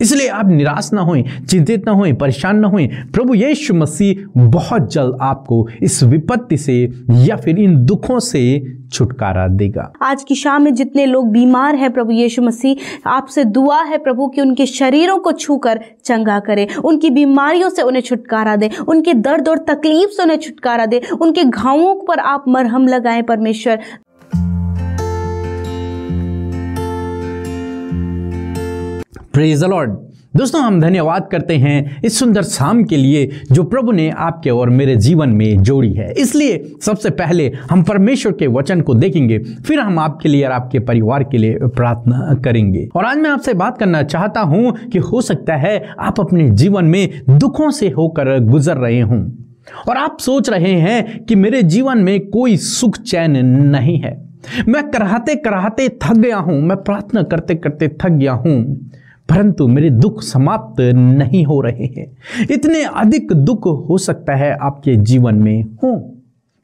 इसलिए आप निराश ना होएं चिंतित ना होएं परेशान ना होएं प्रभु यीशु मसीह बहुत जल्द आपको इस विपत्ति से या फिर इन दुखों से छुटकारा देगा आज की शाम में जितने लोग बीमार हैं प्रभु यीशु मसीह आपसे दुआ है प्रभु कि उनके शरीरों को छूकर चंगा करें उनकी बीमारियों से उन्हें छुटकारा दे उनके दर्द और तकलीफ से उन्हें छुटकारा दे उनके घावों पर आप मरहम लगाएं परमेश्वर प्रेज लॉर्ड दोस्तों हम धन्यवाद करते हैं इस सुंदर शाम के लिए जो प्रभु ने आपके और मेरे जीवन में जोड़ी है इसलिए सबसे पहले हम परमेश्वर के वचन को देखेंगे फिर हम आपके लिए और आपके परिवार के लिए प्रार्थना करेंगे और आज मैं आपसे बात करना चाहता हूं कि हो सकता है आप अपने जीवन में दुखों से होकर गुजर रहे हों और आप सोच रहे हैं कि मेरे जीवन में कोई सुख चैन नहीं है मैं कराहते कराहते थक गया हूं मैं प्रार्थना करते करते थक गया हूं परंतु मेरे दुख समाप्त नहीं हो रहे हैं इतने अधिक दुख हो सकता है आपके जीवन में हो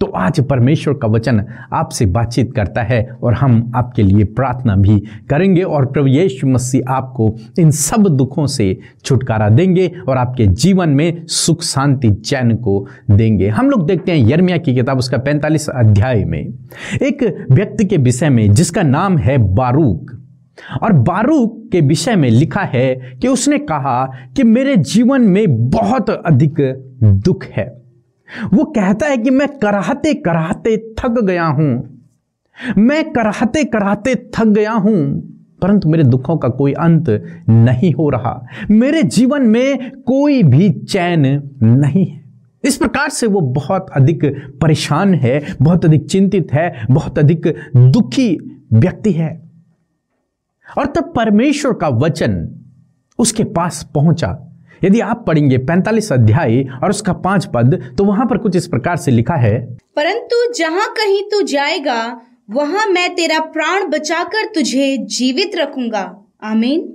तो आज परमेश्वर का वचन आपसे बातचीत करता है और हम आपके लिए प्रार्थना भी करेंगे और प्रभु यीशु मसीह आपको इन सब दुखों से छुटकारा देंगे और आपके जीवन में सुख शांति चैन को देंगे हम लोग देखते हैं यर्मिया की किताब उसका पैंतालीस अध्याय में एक व्यक्ति के विषय में जिसका नाम है बारूक और बारूक के विषय में लिखा है कि उसने कहा कि मेरे जीवन में बहुत अधिक दुख है वो कहता है कि मैं कराहते कराहते थक गया हूं मैं कराहते कराहते थक गया हूं परंतु मेरे दुखों का कोई अंत नहीं हो रहा मेरे जीवन में कोई भी चैन नहीं है इस प्रकार से वो बहुत अधिक परेशान है बहुत अधिक चिंतित है बहुत अधिक दुखी व्यक्ति है और तब परमेश्वर का वचन उसके पास पहुंचा यदि आप पढ़ेंगे पैंतालीस अध्याय और उसका पांच पद तो वहां पर कुछ इस प्रकार से लिखा है परंतु जहाँ कहीं तू जाएगा वहां मैं तेरा प्राण बचाकर तुझे जीवित रखूंगा आमीन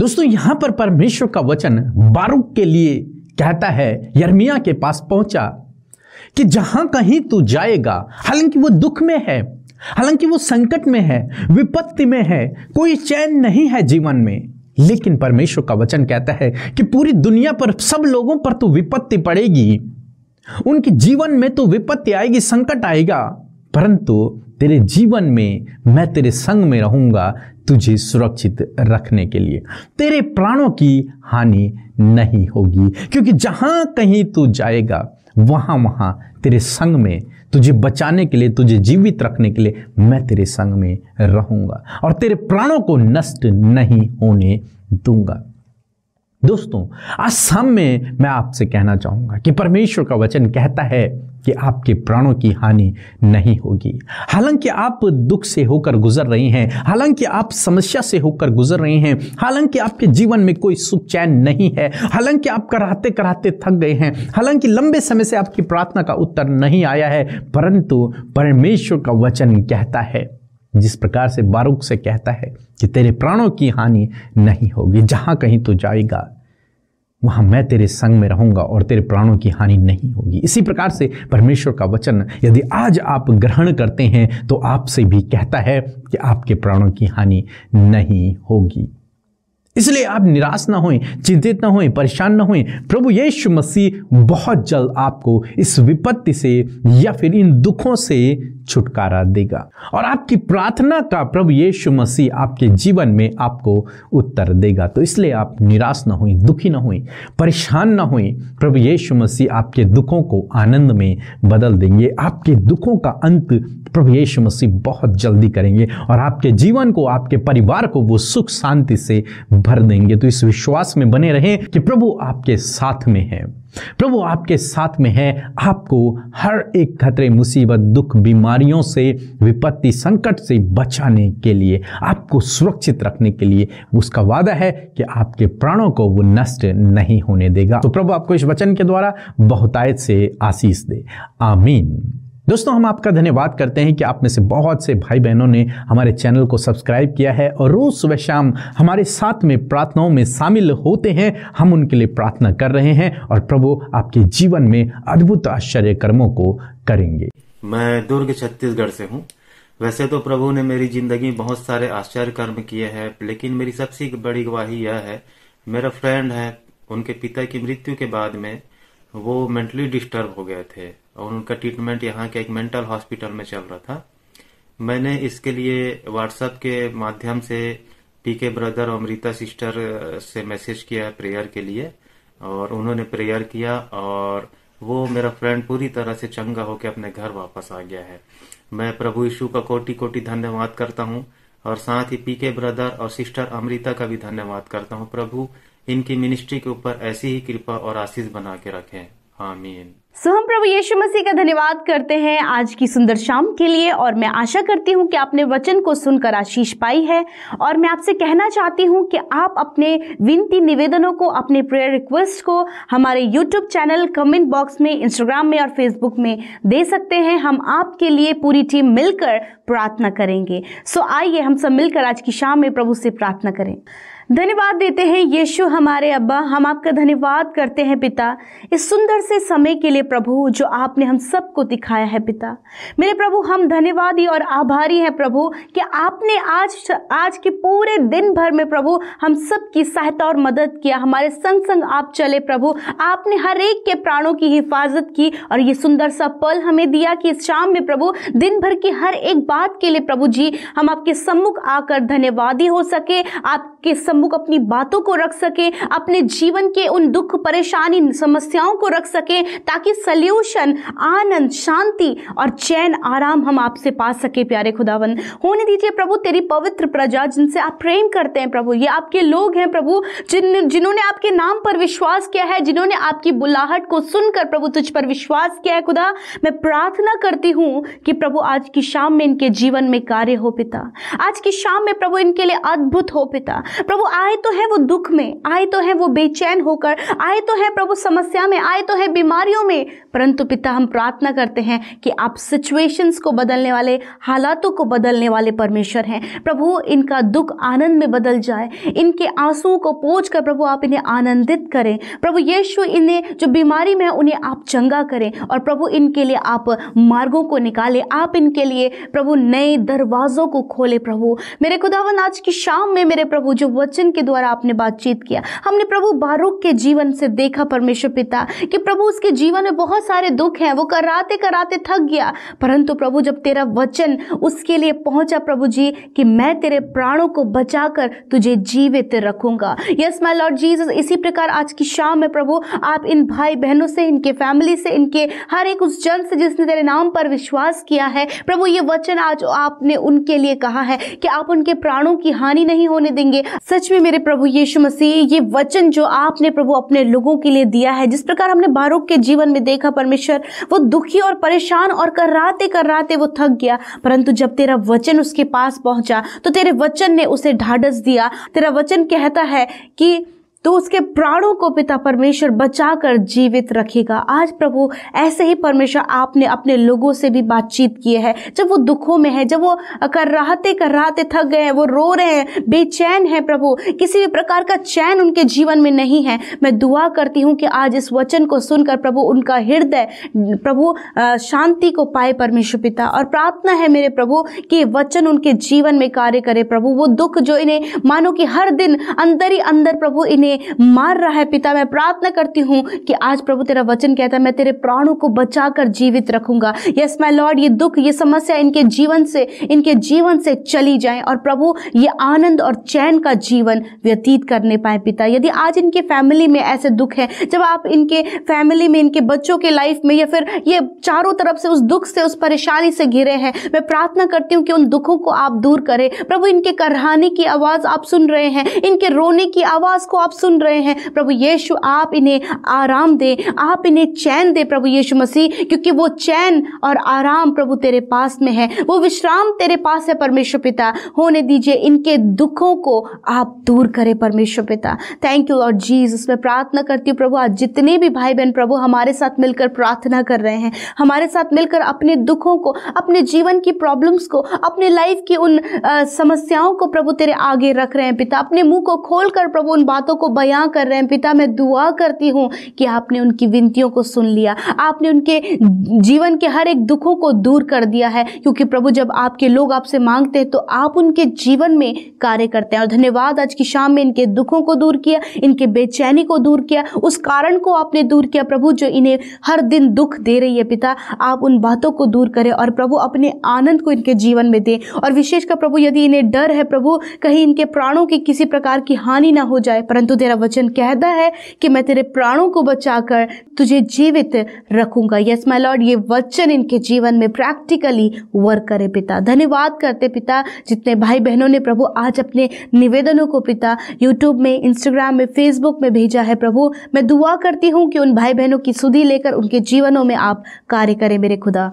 दोस्तों यहाँ पर परमेश्वर का वचन बारूक के लिए कहता है यर्मिया के पास पहुंचा कि जहां कहीं तू जाएगा हालांकि वो दुख में है हालांकि वो संकट में है विपत्ति में है कोई चैन नहीं है जीवन में लेकिन परमेश्वर का वचन कहता है कि पूरी दुनिया पर सब लोगों पर तो विपत्ति पड़ेगी उनके जीवन में तो विपत्ति आएगी संकट आएगा परंतु तेरे जीवन में मैं तेरे संग में रहूंगा तुझे सुरक्षित रखने के लिए तेरे प्राणों की हानि नहीं होगी क्योंकि जहां कहीं तू जाएगा वहाँ वहाँ तेरे संग में तुझे बचाने के लिए तुझे जीवित रखने के लिए मैं तेरे संग में रहूँगा और तेरे प्राणों को नष्ट नहीं होने दूंगा दोस्तों आज शाम में मैं आपसे कहना चाहूँगा कि परमेश्वर का वचन कहता है कि आपके प्राणों की हानि नहीं होगी हालांकि आप दुख से होकर गुजर रहे हैं हालांकि आप समस्या से होकर गुजर रहे हैं हालांकि आपके जीवन में कोई सुख चैन नहीं है हालांकि आप कराते कराते थक गए हैं हालांकि लंबे समय से आपकी प्रार्थना का उत्तर नहीं आया है परंतु परमेश्वर का वचन कहता है जिस प्रकार से बारूक से कहता है कि तेरे प्राणों की हानि नहीं होगी जहाँ कहीं तो जाएगा वहाँ मैं तेरे संग में रहूँगा और तेरे प्राणों की हानि नहीं होगी इसी प्रकार से परमेश्वर का वचन यदि आज आप ग्रहण करते हैं तो आपसे भी कहता है कि आपके प्राणों की हानि नहीं होगी इसलिए आप निराश ना होएं चिंतित ना होएं परेशान ना होएं प्रभु यीशु मसीह बहुत जल्द आपको इस विपत्ति से या फिर इन दुखों से छुटकारा देगा और आपकी प्रार्थना का प्रभु यीशु मसीह आपके जीवन में आपको उत्तर देगा तो इसलिए आप निराश ना होएं दुखी ना होएं परेशान ना होएं प्रभु यीशु मसीह आपके दुखों को आनंद में बदल देंगे आपके दुखों का अंत प्रभु यीशु मसीह बहुत जल्दी करेंगे और आपके जीवन को आपके परिवार को वो सुख शांति से भर देंगे तो इस विश्वास में बने रहें कि प्रभु आपके साथ में है प्रभु आपके साथ में है आपको हर एक खतरे मुसीबत दुख बीमारियों से विपत्ति संकट से बचाने के लिए आपको सुरक्षित रखने के लिए उसका वादा है कि आपके प्राणों को वो नष्ट नहीं होने देगा तो प्रभु आपको इस वचन के द्वारा बहुतायत से आशीष दे आमीन दोस्तों हम आपका धन्यवाद करते हैं कि आप में से बहुत से भाई बहनों ने हमारे चैनल को सब्सक्राइब किया है और रोज़ सुबह शाम हमारे साथ में प्रार्थनाओं में शामिल होते हैं हम उनके लिए प्रार्थना कर रहे हैं और प्रभु आपके जीवन में अद्भुत आश्चर्य कर्मों को करेंगे मैं दुर्ग छत्तीसगढ़ से हूँ वैसे तो प्रभु ने मेरी जिंदगी में बहुत सारे आश्चर्य कर्म किए हैं लेकिन मेरी सबसे बड़ी गवाही यह है मेरा फ्रेंड है उनके पिता की मृत्यु के बाद में वो मेंटली डिस्टर्ब हो गए थे और उनका ट्रीटमेंट यहाँ के एक मेंटल हॉस्पिटल में चल रहा था मैंने इसके लिए व्हाट्सएप के माध्यम से पीके ब्रदर और अमृता सिस्टर से मैसेज किया प्रेयर के लिए और उन्होंने प्रेयर किया और वो मेरा फ्रेंड पूरी तरह से चंगा होकर अपने घर वापस आ गया है मैं प्रभु यीशु का कोटि कोटि धन्यवाद करता हूँ और साथ ही पीके ब्रदर और सिस्टर अमृता का भी धन्यवाद करता हूँ प्रभु इनकी मिनिस्ट्री के ऊपर ऐसी ही कृपा और आशीष बना के रखें हामीन सो हम प्रभु यीशु मसीह का धन्यवाद करते हैं आज की सुंदर शाम के लिए और मैं आशा करती हूँ कि आपने वचन को सुनकर आशीष पाई है और मैं आपसे कहना चाहती हूँ कि आप अपने विनती निवेदनों को अपने प्रेयर रिक्वेस्ट को हमारे यूट्यूब चैनल कमेंट बॉक्स में इंस्टाग्राम में और फेसबुक में दे सकते हैं हम आपके लिए पूरी टीम मिलकर प्रार्थना करेंगे सो आइए हम सब मिलकर आज की शाम में प्रभु से प्रार्थना करें धन्यवाद देते हैं यीशु हमारे अब्बा हम आपका धन्यवाद करते हैं पिता इस सुंदर से समय के लिए प्रभु जो आपने हम सबको दिखाया है पिता मेरे प्रभु हम धन्यवादी और आभारी हैं प्रभु कि आपने आज आज के पूरे दिन भर में प्रभु हम सब की सहायता और मदद किया हमारे संग संग आप चले प्रभु आपने हर एक के प्राणों की हिफाजत की और ये सुंदर सा पल हमें दिया कि इस शाम में प्रभु दिन भर की हर एक बात के लिए प्रभु जी हम आपके सम्मुख आकर धन्यवादी हो सके आपके सम्मुख अपनी बातों को रख सके अपने जीवन के उन दुख परेशानी समस्याओं को रख सके ताकि सल्यूशन आनंद शांति और चैन आराम हम आपसे पा सके प्यारे खुदावन होने दीजिए प्रभु तेरी पवित्र प्रजा जिनसे आप प्रेम करते हैं प्रभु ये आपके लोग हैं प्रभु जिन जिन्होंने आपके नाम पर विश्वास किया है जिन्होंने आपकी बुलाहट को सुनकर प्रभु तुझ पर विश्वास किया है खुदा मैं प्रार्थना करती हूँ कि प्रभु आज की शाम में इनके इनके जीवन में कार्य हो पिता आज की शाम में प्रभु इनके लिए अद्भुत हो पिता प्रभु आए तो है वो दुख में आए तो है वो बेचैन होकर आए तो है प्रभु समस्या में आए तो है बीमारियों में परंतु पिता हम प्रार्थना करते हैं कि आप सिचुएशंस को बदलने वाले हालातों को बदलने वाले परमेश्वर हैं प्रभु इनका दुख आनंद में बदल जाए इनके आंसुओं को पोच कर प्रभु आप इन्हें आनंदित करें प्रभु यीशु इन्हें जो बीमारी में है उन्हें आप चंगा करें और प्रभु इनके लिए आप मार्गों को निकालें आप इनके लिए प्रभु नए दरवाज़ों को खोले प्रभु मेरे खुदावन आज की शाम में मेरे प्रभु जो वचन के द्वारा आपने बातचीत किया हमने प्रभु बारूक के जीवन से देखा परमेश्वर पिता कि प्रभु उसके जीवन में बहुत बहुत सारे दुख हैं वो कराते कराते थक गया परंतु प्रभु जब तेरा वचन उसके लिए पहुंचा प्रभु जी कि मैं तेरे प्राणों को बचाकर तुझे जीवित रखूंगा यस माई लॉर्ड जीसस इसी प्रकार आज की शाम में प्रभु आप इन भाई बहनों से इनके फैमिली से इनके हर एक उस जन से जिसने तेरे नाम पर विश्वास किया है प्रभु ये वचन आज आपने उनके लिए कहा है कि आप उनके प्राणों की हानि नहीं होने देंगे सच में मेरे प्रभु यीशु मसीह ये वचन जो आपने प्रभु अपने लोगों के लिए दिया है जिस प्रकार हमने बारूक के जीवन में देखा परमेश्वर वो दुखी और परेशान और कर्राते कराते वो थक गया परंतु जब तेरा वचन उसके पास पहुंचा तो तेरे वचन ने उसे ढाढ़स दिया तेरा वचन कहता है कि तो उसके प्राणों को पिता परमेश्वर बचाकर जीवित रखेगा आज प्रभु ऐसे ही परमेश्वर आपने अपने लोगों से भी बातचीत की है जब वो दुखों में है जब वो कर राहते कर राहते थक गए हैं वो रो रहे हैं बेचैन है प्रभु किसी भी प्रकार का चैन उनके जीवन में नहीं है मैं दुआ करती हूँ कि आज इस वचन को सुनकर प्रभु उनका हृदय प्रभु शांति को पाए परमेश्वर पिता और प्रार्थना है मेरे प्रभु कि वचन उनके जीवन में कार्य करे प्रभु वो दुख जो इन्हें मानो कि हर दिन अंदर ही अंदर प्रभु इन्हें उन्हें मार रहा है पिता मैं प्रार्थना करती हूँ कि आज प्रभु तेरा वचन कहता है मैं तेरे प्राणों को बचा कर जीवित रखूंगा यस माई लॉर्ड ये दुख ये समस्या इनके जीवन से इनके जीवन से चली जाए और प्रभु ये आनंद और चैन का जीवन व्यतीत करने पाए पिता यदि आज इनके फैमिली में ऐसे दुख है जब आप इनके फैमिली में इनके बच्चों के लाइफ में या फिर ये चारों तरफ से उस दुख से उस परेशानी से घिरे हैं मैं प्रार्थना करती हूँ कि उन दुखों को आप दूर करें प्रभु इनके करहाने की आवाज़ आप सुन रहे हैं इनके रोने की आवाज़ को आप सुन रहे हैं प्रभु यीशु आप इन्हें आराम दे आप इन्हें चैन दे प्रभु यीशु मसीह क्योंकि वो चैन और आराम प्रभु तेरे पास में है वो विश्राम तेरे पास है परमेश्वर पिता होने दीजिए इनके दुखों को आप दूर करें परमेश्वर पिता थैंक यू और जीज मैं प्रार्थना करती हूँ प्रभु आज जितने भी भाई बहन प्रभु हमारे साथ मिलकर प्रार्थना कर रहे हैं हमारे साथ मिलकर अपने दुखों को अपने जीवन की प्रॉब्लम्स को अपने लाइफ की उन आ, समस्याओं को प्रभु तेरे आगे रख रहे हैं पिता अपने मुंह को खोल कर प्रभु उन बातों को बयां कर रहे हैं पिता मैं दुआ करती हूँ कि आपने उनकी विनतियों को सुन लिया आपने उनके जीवन के हर एक दुखों को दूर कर दिया है क्योंकि प्रभु जब आपके लोग आपसे मांगते हैं तो आप उनके जीवन में कार्य करते हैं और धन्यवाद आज की शाम में इनके दुखों को दूर किया इनके बेचैनी को दूर किया उस कारण को आपने दूर किया प्रभु जो इन्हें हर दिन दुख दे रही है पिता आप उन बातों को दूर करें और प्रभु अपने आनंद को इनके जीवन में दें और विशेषकर प्रभु यदि इन्हें डर है प्रभु कहीं इनके प्राणों की किसी प्रकार की हानि ना हो जाए परंतु तेरा वचन कहता है कि मैं तेरे प्राणों को बचाकर तुझे जीवित रखूंगा यस माय लॉर्ड ये वचन इनके जीवन में प्रैक्टिकली वर्क करे पिता धन्यवाद करते पिता जितने भाई बहनों ने प्रभु आज अपने निवेदनों को पिता यूट्यूब में इंस्टाग्राम में फेसबुक में भेजा है प्रभु मैं दुआ करती हूँ कि उन भाई बहनों की सुधी लेकर उनके जीवनों में आप कार्य करें मेरे खुदा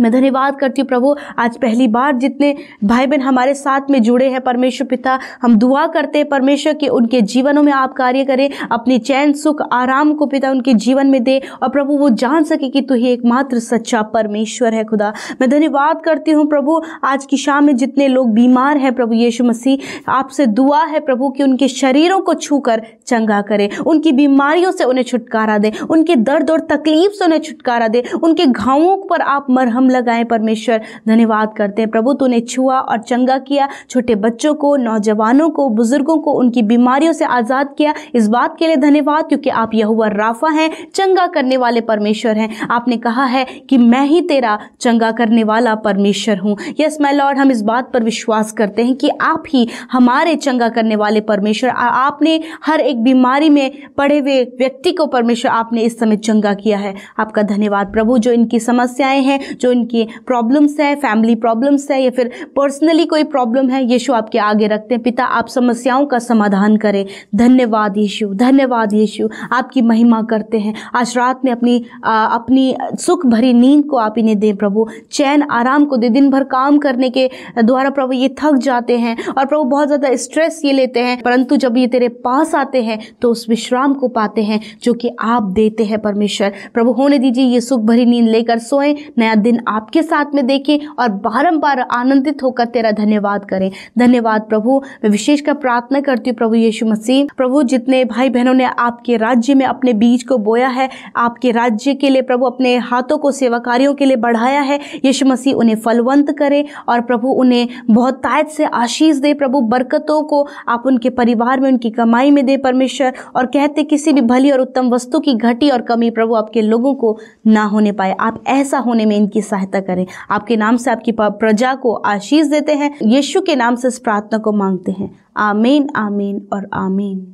मैं धन्यवाद करती हूँ प्रभु आज पहली बार जितने भाई बहन हमारे साथ में जुड़े हैं परमेश्वर पिता हम दुआ करते हैं परमेश्वर कि उनके जीवनों में आप कार्य करें अपनी चैन सुख आराम को पिता उनके जीवन में दे और प्रभु वो जान सके कि तू ही एकमात्र सच्चा परमेश्वर है खुदा मैं धन्यवाद करती हूँ प्रभु आज की शाम में जितने लोग बीमार हैं प्रभु येशु मसीह आपसे दुआ है प्रभु कि उनके शरीरों को छू कर चंगा करें उनकी बीमारियों से उन्हें छुटकारा दे उनके दर्द और तकलीफ से उन्हें छुटकारा दे उनके घावों पर आप मरहम हम लगाएं परमेश्वर धन्यवाद करते हैं प्रभु तूने छुआ और चंगा किया छोटे बच्चों को नौजवानों को बुजुर्गों को उनकी बीमारियों से आज़ाद किया इस बात के लिए धन्यवाद क्योंकि आप यहुआ राफा हैं चंगा करने वाले परमेश्वर हैं आपने कहा है कि मैं ही तेरा चंगा करने वाला परमेश्वर हूँ यस माय लॉर्ड हम इस बात पर विश्वास करते हैं कि आप ही हमारे चंगा करने वाले परमेश्वर आपने हर एक बीमारी में पड़े हुए व्यक्ति को परमेश्वर आपने इस समय चंगा किया है आपका धन्यवाद प्रभु जो इनकी समस्याएं हैं जो उनकी प्रॉब्लम्स है फैमिली प्रॉब्लम्स है या फिर पर्सनली कोई प्रॉब्लम है यीशु आपके आगे रखते हैं पिता आप समस्याओं का समाधान करें धन्यवाद यीशु धन्यवाद यीशु आपकी महिमा करते हैं आज रात में अपनी आ, अपनी सुख भरी नींद को आप इन्हें दें प्रभु चैन आराम को दे दिन भर काम करने के द्वारा प्रभु ये थक जाते हैं और प्रभु बहुत ज़्यादा स्ट्रेस ये लेते हैं परंतु जब ये तेरे पास आते हैं तो उस विश्राम को पाते हैं जो कि आप देते हैं परमेश्वर प्रभु होने दीजिए ये सुख भरी नींद लेकर सोएं नया दिन आपके साथ में देखें और बारंबार आनंदित होकर तेरा धन्यवाद करें धन्यवाद प्रभु मैं विशेष का प्रार्थना करती हूँ प्रभु यीशु मसीह प्रभु जितने भाई बहनों ने आपके राज्य में अपने बीज को बोया है आपके राज्य के लिए प्रभु अपने हाथों को सेवा कार्यों के लिए बढ़ाया है यीशु मसीह उन्हें फलवंत करें और प्रभु उन्हें बहुत तायद से आशीष दे प्रभु बरकतों को आप उनके परिवार में उनकी कमाई में दे परमेश्वर और कहते किसी भी भली और उत्तम वस्तु की घटी और कमी प्रभु आपके लोगों को ना होने पाए आप ऐसा होने में इनकी सहायता करें आपके नाम से आपकी प्रजा को आशीष देते हैं यीशु के नाम से इस प्रार्थना को मांगते हैं आमीन आमीन और आमीन